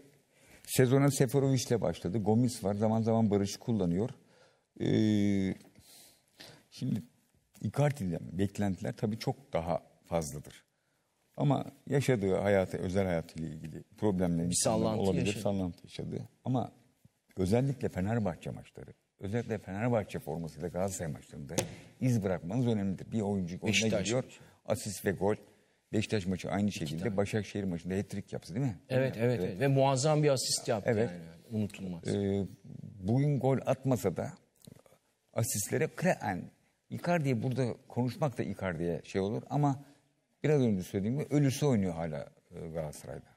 Sezona Seferovic ile başladı. Gomis var. Zaman zaman Barış'ı kullanıyor. Ee, şimdi Icardi'den beklentiler tabii çok daha fazladır. Ama yaşadığı hayatı, özel hayatıyla ilgili problemleri sallantı olabilir, yaşadı. sallantı yaşadı. Ama özellikle Fenerbahçe maçları, özellikle Fenerbahçe formasıyla Galatasaray maçlarında iz bırakmanız önemlidir. Bir oyuncu oyuna gidiyor, asist ve gol. Beşiktaş maçı aynı şekilde Başakşehir maçında hat-trick yaptı değil mi? Evet, evet, evet. Ve muazzam bir asist yaptı evet. yani. Unutulmaz. Ee, bugün gol atmasa da asistlere kreen. Icardi'ye burada konuşmak da Icardi'ye şey olur ama biraz önce söylediğim gibi ölüsü oynuyor hala e, Galatasaray'da.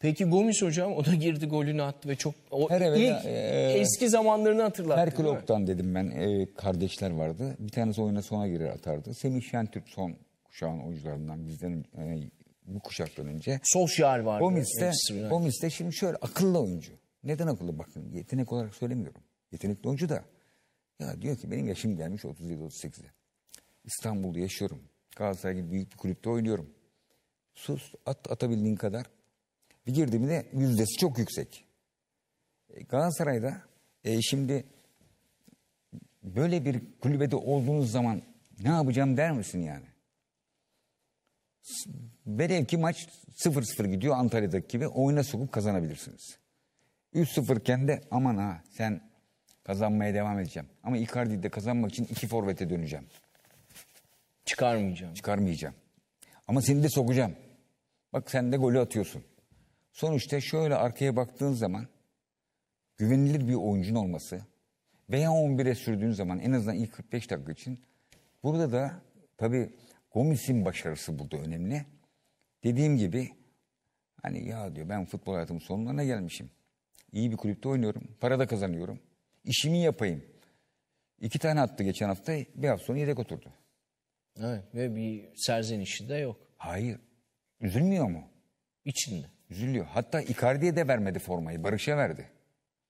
Peki Gomis hocam o da girdi golünü attı ve çok o Her evet, ilk e, eski zamanlarını hatırlattı. Her kloptan dedim ben e, kardeşler vardı. Bir tanesi oyuna sona girer atardı. Semih Şentürk son şu an oyuncularından bizden e, bu kuşaktan önce. Solskjaer vardı. Gomis'te, Gomis'te şimdi şöyle akıllı oyuncu. Neden akıllı bakın yetenek olarak söylemiyorum. Yetenekli oyuncu da ya diyor ki benim yaşım gelmiş 37 38de İstanbul'da yaşıyorum. Galatasaray gibi büyük bir kulüpte oynuyorum. Sus at atabildiğin kadar. Bir girdiğimde yüzdesi çok yüksek. E, Galatasaray'da e, şimdi böyle bir kulübede olduğunuz zaman ne yapacağım der misin yani? Velev ki maç 0-0 gidiyor Antalya'daki gibi oyuna sokup kazanabilirsiniz. 3-0 iken de aman ha sen kazanmaya devam edeceğim. Ama Icardi'yi de kazanmak için iki forvete döneceğim. Çıkarmayacağım. Çıkarmayacağım. Ama seni de sokacağım. Bak sen de golü atıyorsun. Sonuçta şöyle arkaya baktığın zaman güvenilir bir oyuncun olması veya 11'e sürdüğün zaman en azından ilk 45 dakika için burada da tabii Gomis'in başarısı burada önemli. Dediğim gibi hani ya diyor ben futbol hayatımın sonlarına gelmişim. İyi bir kulüpte oynuyorum. Para da kazanıyorum. İşimi yapayım. İki tane attı geçen hafta. Bir hafta sonra yedek oturdu. Evet, ve bir serzenişi de yok. Hayır. Üzülmüyor mu? İçinde. Üzülüyor. Hatta Icardi'ye de vermedi formayı. Barış'a verdi.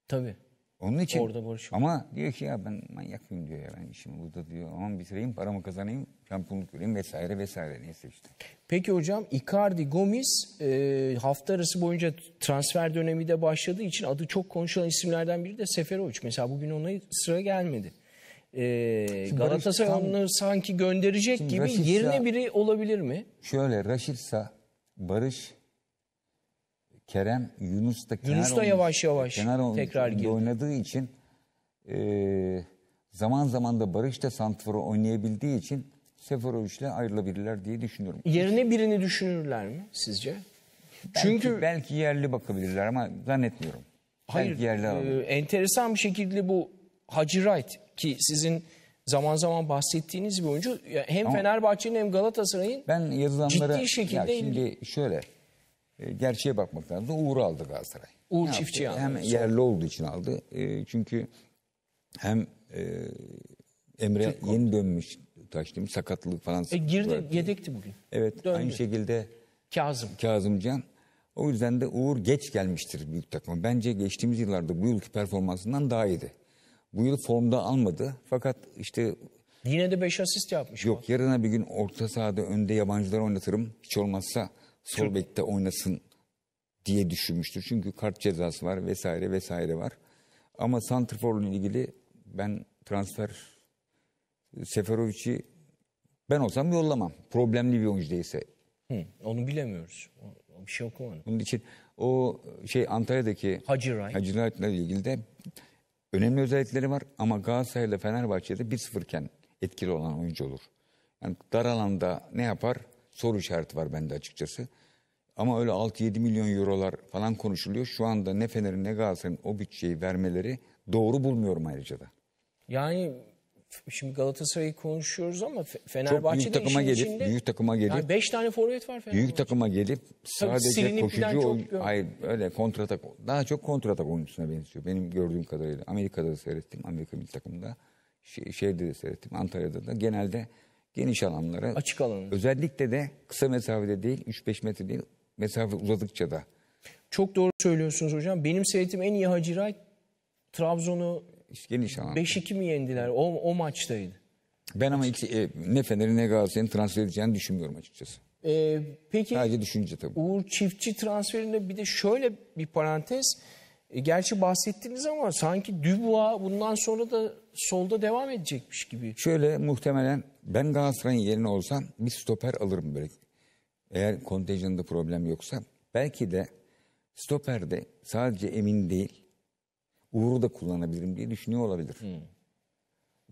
Tabii. Onun için Orada barışıyor. ama diyor ki ya ben manyak mıyım diyor ya ben işimi burada diyor aman bitireyim paramı kazanayım şampiyonluk vereyim vesaire vesaire neyse işte. Peki hocam Icardi Gomis e, hafta arası boyunca transfer dönemi de başladığı için adı çok konuşulan isimlerden biri de Seferovic. Mesela bugün ona sıra gelmedi. E, Galatasaray tam, onları sanki gönderecek gibi Raşitsa, yerine biri olabilir mi? Şöyle Raşitsa Barış Kerem Yunus da Yunus da olmuş, yavaş yavaş kenar tekrar girdi. oynadığı için e, zaman zaman da Barış da Santifor'u oynayabildiği için Seferovic ile ayrılabilirler diye düşünüyorum. Yerine birini düşünürler mi sizce? Belki, Çünkü belki yerli bakabilirler ama zannetmiyorum. Hayır, belki yerli e, enteresan bir şekilde bu Hacı Wright ki sizin zaman zaman bahsettiğiniz bir oyuncu hem Fenerbahçe'nin hem Galatasaray'ın ben yazılanlara ciddi şekilde ya şimdi şöyle e, gerçeğe bakmak lazım. Uğur aldı Galatasaray. Uğur çiftçi aldı. Hem sonra. yerli olduğu için aldı. E, çünkü hem e, Emre Türk yeni dönmüş taştım sakatlık falan. E girdi vardı. yedekti bugün. Evet Döndü. aynı şekilde Kazım. Kazımcan. O yüzden de Uğur geç gelmiştir büyük takıma. Bence geçtiğimiz yıllarda bu yılki performansından daha iyiydi. Bu yıl formda almadı fakat işte... Yine de 5 asist yapmış. Yok ama. yarına bir gün orta sahada önde yabancılar oynatırım. Hiç olmazsa sol bekte oynasın diye düşünmüştür. Çünkü kart cezası var vesaire vesaire var. Ama Santrfor'la ilgili ben transfer Seferovic'i ben olsam yollamam. Problemli bir oyuncu değilse. Hı, onu bilemiyoruz. O, bir şey okumadım. Bunun için o şey Antalya'daki Hacı Wright. Wright'la ilgili de önemli özellikleri var ama Galatasaray'la Fenerbahçe'de 1-0 iken etkili olan oyuncu olur. Yani dar alanda ne yapar? soru işareti var bende açıkçası. Ama öyle 6-7 milyon eurolar falan konuşuluyor. Şu anda ne Fener'in ne Galatasaray'ın o bütçeyi vermeleri doğru bulmuyorum ayrıca da. Yani şimdi Galatasaray'ı konuşuyoruz ama çok büyük takıma işin gelip, içinde. Büyük takıma gelip. Yani 5 tane forvet var Fenerbahçe. Büyük takıma gelip sadece koşucu oyun, hayır öyle kontratak daha çok kontratak oyuncusuna benziyor benim gördüğüm kadarıyla. Amerika'da da seyrettim Amerika milli takımında. Şehirde de seyrettim Antalya'da da genelde geniş alanlara. Açık alan. Özellikle de kısa mesafede değil 3-5 metre değil mesafe uzadıkça da. Çok doğru söylüyorsunuz hocam. Benim seyretim en iyi Haciray Trabzon'u işte geniş alanda. 5-2 mi yendiler? O, o maçtaydı. Ben ama iki, e, ne Fener'in ne Galatasaray'ın transfer edeceğini düşünmüyorum açıkçası. Ee, peki Sadece düşünce tabii. Uğur Çiftçi transferinde bir de şöyle bir parantez. E, gerçi bahsettiniz ama sanki Dubois bundan sonra da solda devam edecekmiş gibi. Şöyle muhtemelen ben Galatasaray'ın yerine olsam bir stoper alırım böyle. Eğer kontenjanında problem yoksa belki de stoperde sadece emin değil Uğur'u da kullanabilirim diye düşünüyor olabilir. Hmm.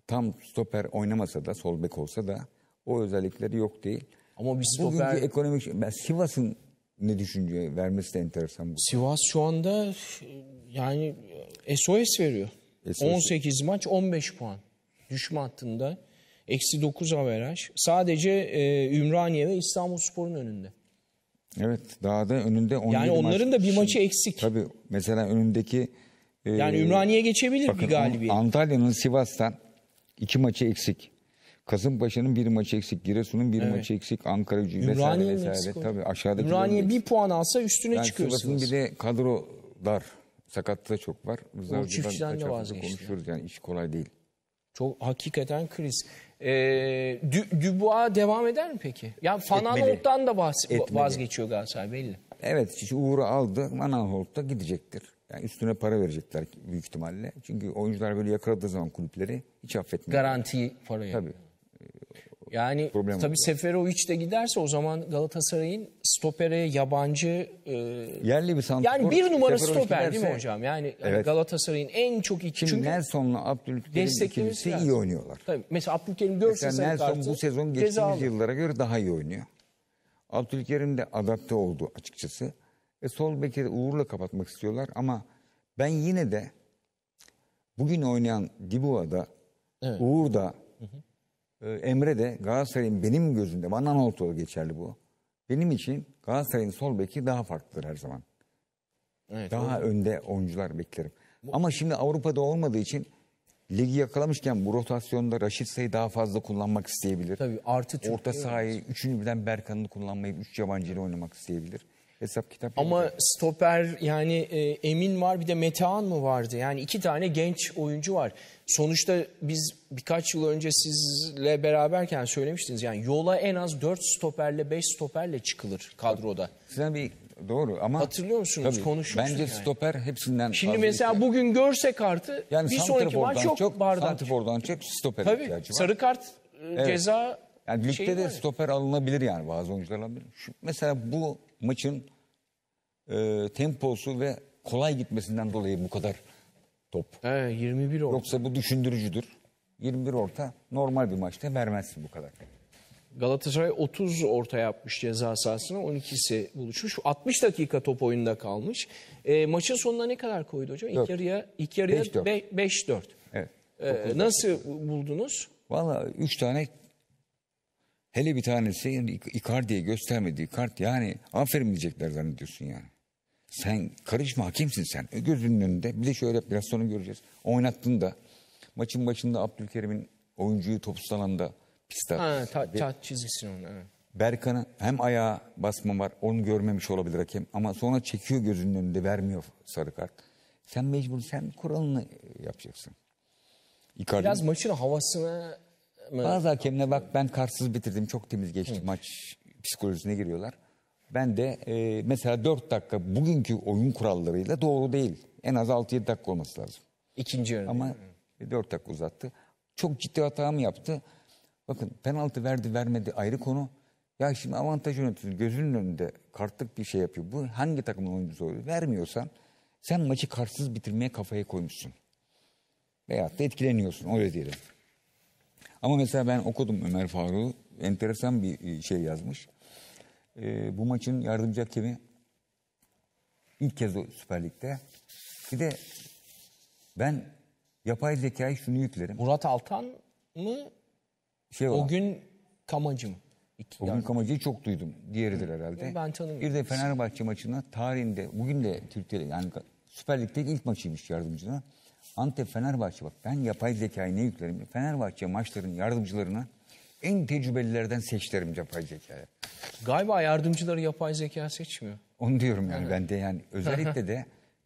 Tam stoper oynamasa da sol bek olsa da o özellikleri yok değil. Ama bir stoper... Bugünkü ekonomik... Ben Sivas'ın ne düşünce vermesi de enteresan. Bu. Sivas şu anda yani SOS veriyor. 18 maç 15 puan. Düşme hattında. Eksi 9 averaj. Sadece e, Ümraniye ve İstanbul Spor'un önünde. Evet daha da önünde 17 Yani onların maç. da bir maçı eksik. Tabii mesela önündeki... E, yani Ümraniye geçebilir bakın, bir galibiyet. Antalya'nın Sivas'tan iki maçı eksik. Kasımpaşa'nın bir maçı eksik, Giresun'un bir evet. maçı eksik, Ankara Gücü vesaire vesaire. Tabii aşağıdaki Ümraniye bir puan alsa üstüne yani çıkıyorsunuz. Sivas'ın bir de kadro dar. Sakat da çok var. Uğur Çiftçi'den de vazgeçti. Konuşuruz yani iş kolay değil. Çok hakikaten kriz. E, Dubois devam eder mi peki? Ya Fanaholt'tan da vaz, vazgeçiyor Galatasaray belli. Evet işte Uğur'u aldı. Fanaholt gidecektir. Yani üstüne para verecekler büyük ihtimalle. Çünkü oyuncular böyle yakaladığı zaman kulüpleri hiç affetmiyor. Garanti parayı. Tabii. Yani Problem tabii Seferovic de giderse o zaman Galatasaray'ın stopere yabancı e, yerli bir santrafor. Yani bir numara Seferovic stoper giderse, değil mi hocam? Yani hani evet. Galatasaray'ın en çok iki çünkü Nelson'la Abdülkerim ikilisi iyi oynuyorlar. Tabii mesela Abdülkerim 4 mesela Nelson bu sezon geçtiğimiz yıllara göre daha iyi oynuyor. Abdülkerim de adapte oldu açıkçası. E, sol beki Uğur'la kapatmak istiyorlar ama ben yine de bugün oynayan Dibua'da evet. Uğur'da hı hı ee, Emre de Galatasaray'ın benim gözümde, bana oldu geçerli bu. Benim için Galatasaray'ın sol beki daha farklıdır her zaman. Evet, daha doğru. önde oyuncular beklerim. Bu... Ama şimdi Avrupa'da olmadığı için ligi yakalamışken bu rotasyonda Raşit Say'ı daha fazla kullanmak isteyebilir. Tabii artı Türk Orta sahayı evet. üçünü birden Berkan'ını kullanmayıp üç yabancıyla oynamak isteyebilir hesap kitap. Ama yok. stoper yani e, Emin var bir de Metehan mı vardı? Yani iki tane genç oyuncu var. Sonuçta biz birkaç yıl önce sizle beraberken söylemiştiniz. Yani yola en az 4 stoperle 5 stoperle çıkılır kadroda. Sinan bir doğru ama hatırlıyor musunuz tabii, konuşmuştuk. Bence yani. stoper hepsinden Şimdi mesela ihtiyacı. bugün görse kartı yani bir sonraki maç çok, çok bardak. Santifor'dan çok stoper tabii, ihtiyacı var. Sarı kart e, evet. ceza yani ligde de stoper alınabilir yani bazı oyuncular alınabilir. Şu, mesela bu maçın e, temposu ve kolay gitmesinden dolayı bu kadar top. He, 21 orta. Yoksa bu düşündürücüdür. 21 orta normal bir maçta vermezsin bu kadar. Galatasaray 30 orta yapmış ceza sahasına 12'si buluşmuş. 60 dakika top oyunda kalmış. E, maçın sonuna ne kadar koydu hocam? Dört. İlk yarıya, ilk yarıya 5-4. Evet. E, nasıl buldunuz? Valla 3 tane Hele bir tanesi Icardi'ye göstermediği kart yani aferin diyecekler zannediyorsun yani. Sen karışma hakimsin sen. E, gözünün önünde bir de şöyle biraz sonra göreceğiz. Oynattın da maçın başında Abdülkerim'in oyuncuyu topsuz alanda pista. Ha, ta, ta, çizgisini onu. Evet. Berkan'a hem ayağa basma var onu görmemiş olabilir hakem ama sonra çekiyor gözünün önünde vermiyor sarı kart. Sen mecbur sen kuralını e, yapacaksın. Icardi. Biraz maçın havasına mı? Bazı hakemle bak ben karsız bitirdim çok temiz geçti Hı. maç psikolojisine giriyorlar. Ben de e, mesela 4 dakika bugünkü oyun kurallarıyla doğru değil. En az 6-7 dakika olması lazım. İkinci yarı. Ama Hı. E, 4 dakika uzattı. Çok ciddi hata mı yaptı? Bakın penaltı verdi vermedi ayrı konu. Ya şimdi avantaj yöneticisi gözünün önünde kartlık bir şey yapıyor. Bu hangi takımın oyuncusu oluyor? Vermiyorsan sen maçı karsız bitirmeye kafaya koymuşsun. Veyahut da etkileniyorsun öyle diyelim. Ama mesela ben okudum Ömer Faruk'u. Enteresan bir e, şey yazmış. E, bu maçın yardımcı hakemi ilk kez Süper Lig'de. Bir de ben yapay zekayı şunu yüklerim. Murat Altan mı? Şey o var. gün Kamacı mı? o gün Kamacı'yı çok duydum. Diğeridir herhalde. Ben tanımıyorum. Bir de Fenerbahçe maçına tarihinde bugün de Türkiye'de yani Süper Lig'de ilk maçıymış yardımcına. Antep Fenerbahçe bak ben yapay zekayı ne yüklerim? Fenerbahçe maçların yardımcılarına en tecrübelilerden seçlerim yapay zekaya. Galiba yardımcıları yapay zeka seçmiyor. Onu diyorum yani evet. ben de yani [laughs] özellikle de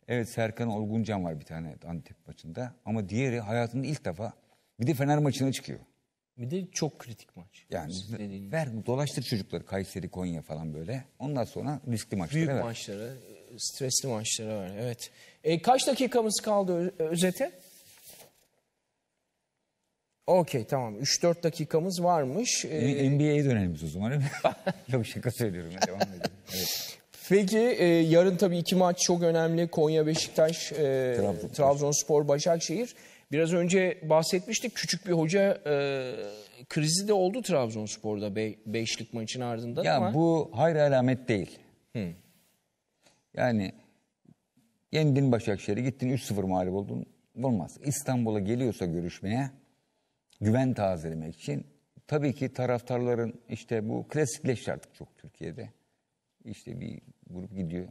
evet Serkan Olguncan var bir tane Antep maçında ama diğeri hayatında ilk defa bir de Fener maçına çıkıyor. Bir de çok kritik maç. Yani Dediğiniz. ver dolaştır çocukları Kayseri, Konya falan böyle. Ondan sonra riskli maçlara Büyük ver. maçlara, stresli maçlara ver. Evet. E, kaç dakikamız kaldı özete? Okey tamam 3-4 dakikamız varmış. Ee, NBA'ye dönelim o zaman. [laughs] Yok şaka söylüyorum. Devam edelim. Evet. Peki e, yarın tabii iki maç çok önemli. Konya Beşiktaş, e, Trabzon. Trabzonspor Başakşehir. Biraz önce bahsetmiştik küçük bir hoca e, krizi de oldu Trabzonspor'da be, beşlik maçın ardından ya, ama. bu hayır alamet değil. Hmm. Yani Yendin Başakşehir'i gittin 3-0 mağlup oldun. Olmaz. İstanbul'a geliyorsa görüşmeye güven tazelemek için tabii ki taraftarların işte bu klasikleşti artık çok Türkiye'de. İşte bir grup gidiyor.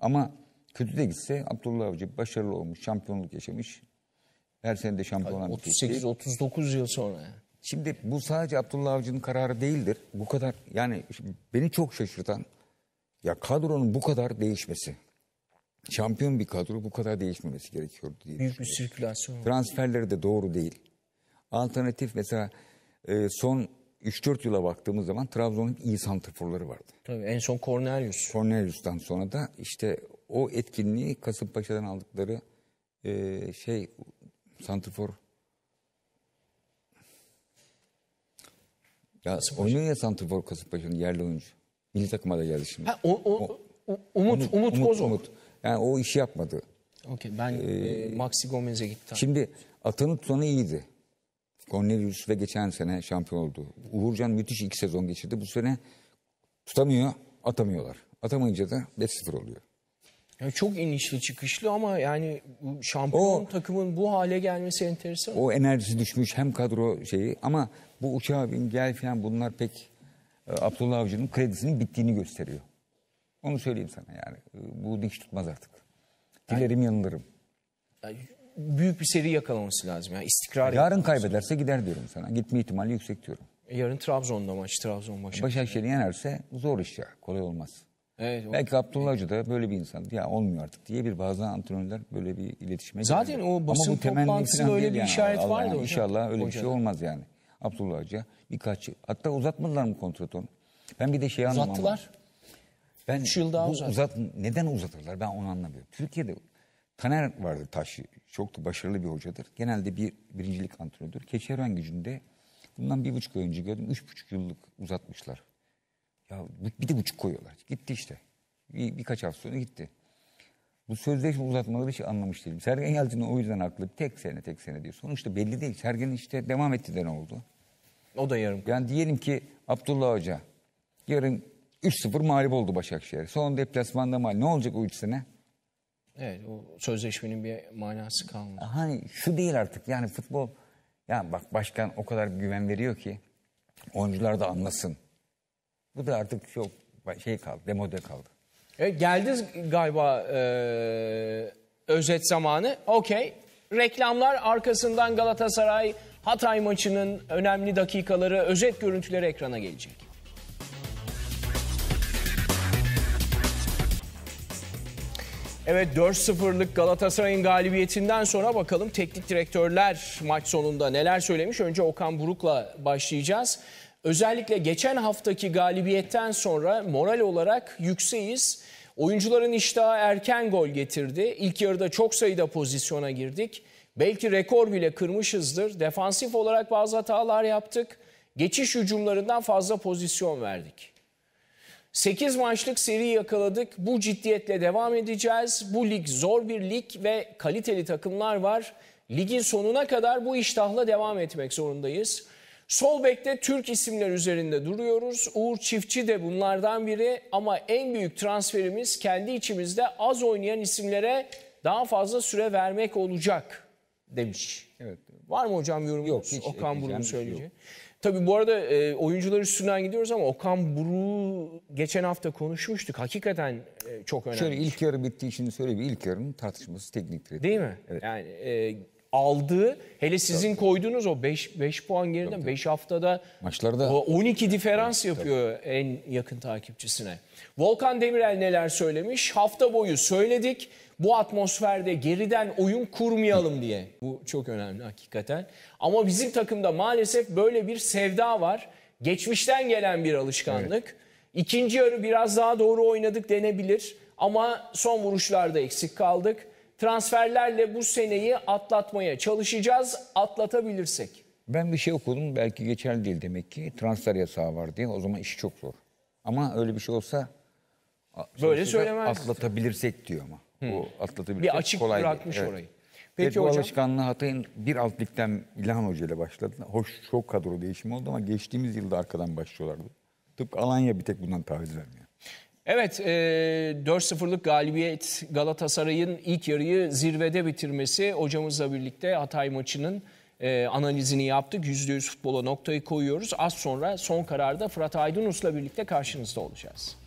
Ama kötü de gitse Abdullah Avcı başarılı olmuş, şampiyonluk yaşamış. Her sene de şampiyon 38-39 yıl sonra. Şimdi bu sadece Abdullah Avcı'nın kararı değildir. Bu kadar yani beni çok şaşırtan ya kadronun bu kadar değişmesi şampiyon bir kadro bu kadar değişmemesi gerekiyordu diye Büyük bir sirkülasyon. Transferleri de doğru değil. Alternatif mesela e, son 3-4 yıla baktığımız zaman Trabzon'un iyi santrforları vardı. Tabii en son Cornelius. Cornelius'tan sonra da işte o etkinliği Kasımpaşa'dan aldıkları e, şey santrfor ya oynuyor ya santrfor Kasımpaşa'nın yerli oyuncu. Milli takıma da geldi şimdi. Ha, o, o, o, Umut, Umut, Umut, Umut Bozok. Umut. Yani o işi yapmadı. Okey ben ee, e, Maxi Gomez'e gittim. Şimdi atanı tutanı iyiydi. Cornelius ve geçen sene şampiyon oldu. Uğurcan müthiş iki sezon geçirdi. Bu sene tutamıyor, atamıyorlar. Atamayınca da 5-0 oluyor. Yani çok inişli çıkışlı ama yani şampiyon o, takımın bu hale gelmesi enteresan. O enerjisi düşmüş hem kadro şeyi ama bu uçağa bin gel falan bunlar pek e, Abdullah Avcı'nın kredisinin bittiğini gösteriyor. Onu söyleyeyim sana yani. Ee, bu dikiş tutmaz artık. Dilerim yani, yanılırım. Yani büyük bir seri yakalaması lazım. Yani istikrar Yarın kaybederse gider diyorum sana. Gitme ihtimali yüksek diyorum. E, yarın Trabzon'da maç. Trabzon Başakşehir. Başakşehir yenerse zor iş ya. Kolay olmaz. Evet, o... Belki Abdullah Hoca da böyle bir insan. Ya olmuyor artık diye bir bazı antrenörler böyle bir iletişime Zaten geliyor. o basın toplantısında öyle bir yani. işaret Allah vardı hocam. İnşallah öyle Hoca bir şey olmaz yani. Abdullah Hoca birkaç... Hatta uzatmadılar mı kontratonu? Ben bir de şey anlamam. Uzattılar. Ben 3 yıl daha bu uzat. Neden uzatırlar ben onu anlamıyorum. Türkiye'de Taner vardı Taşçı. Çok da başarılı bir hocadır. Genelde bir birincilik antrenörüdür. Keçiören gücünde bundan bir buçuk ay önce gördüm. Üç buçuk yıllık uzatmışlar. Ya bir de buçuk koyuyorlar. Gitti işte. Bir, birkaç hafta sonra gitti. Bu sözleşme uzatmaları bir şey anlamış değilim. Sergen Yalçın'ın o yüzden haklı. Tek sene tek sene diyor. Sonuçta belli değil. Sergen işte devam etti ne oldu? O da yarım. Yani diyelim ki Abdullah Hoca yarın 3-0 mağlup oldu Başakşehir. Son deplasmanda mal. Ne olacak o 3 sene? Evet o sözleşmenin bir manası kalmadı. Hani şu değil artık yani futbol. Ya bak başkan o kadar güven veriyor ki oyuncular da anlasın. Bu da artık çok şey kaldı demode kaldı. Evet, geldi galiba e, özet zamanı. Okey reklamlar arkasından Galatasaray Hatay maçının önemli dakikaları özet görüntüleri ekrana gelecek. Evet 4-0'lık Galatasaray'ın galibiyetinden sonra bakalım teknik direktörler maç sonunda neler söylemiş. Önce Okan Buruk'la başlayacağız. Özellikle geçen haftaki galibiyetten sonra moral olarak yükseğiz. Oyuncuların iştahı erken gol getirdi. İlk yarıda çok sayıda pozisyona girdik. Belki rekor bile kırmışızdır. Defansif olarak bazı hatalar yaptık. Geçiş hücumlarından fazla pozisyon verdik. 8 maçlık seri yakaladık. Bu ciddiyetle devam edeceğiz. Bu lig zor bir lig ve kaliteli takımlar var. Ligin sonuna kadar bu iştahla devam etmek zorundayız. Sol bekte Türk isimler üzerinde duruyoruz. Uğur Çiftçi de bunlardan biri ama en büyük transferimiz kendi içimizde az oynayan isimlere daha fazla süre vermek olacak demiş. Evet. Var mı hocam yorum Yok. Hiç Okan bunu söyleyecek. Şey Tabii bu arada e, oyuncular üstünden gidiyoruz ama Okan Buruk'u geçen hafta konuşmuştuk. Hakikaten e, çok önemli. Şöyle ilk yarı bittiği için söyleyeyim. İlk yarının tartışması teknik tekniktir. Değil mi? Evet. Yani e, aldığı hele sizin tabii. koyduğunuz o 5 5 puan geriden 5 haftada maçlarda o 12 diferans evet, yapıyor tabii. en yakın takipçisine. Volkan Demirel neler söylemiş? Hafta boyu söyledik bu atmosferde geriden oyun kurmayalım diye. Bu çok önemli hakikaten. Ama bizim takımda maalesef böyle bir sevda var. Geçmişten gelen bir alışkanlık. Evet. İkinci yarı biraz daha doğru oynadık denebilir ama son vuruşlarda eksik kaldık. Transferlerle bu seneyi atlatmaya çalışacağız, atlatabilirsek. Ben bir şey okudum, belki geçerli değil demek ki. Transfer yasağı var diye, o zaman iş çok zor. Ama öyle bir şey olsa... Böyle söylemez. Atlatabilirsek diyor ama. Bu atlatabilir. Bir açık kolay bırakmış değil. orayı. Evet. Peki Ve bu hocam. alışkanlığı Hatay'ın bir alt ligden İlhan Hoca ile başladı. Hoş çok kadro değişimi oldu ama geçtiğimiz yılda arkadan başlıyorlardı. Tıpkı Alanya bir tek bundan taviz vermiyor. Evet, e, 4-0'lık galibiyet Galatasaray'ın ilk yarıyı zirvede bitirmesi hocamızla birlikte Hatay maçının e, analizini yaptık. %100 futbola noktayı koyuyoruz. Az sonra son kararda Fırat Aydınus'la birlikte karşınızda olacağız.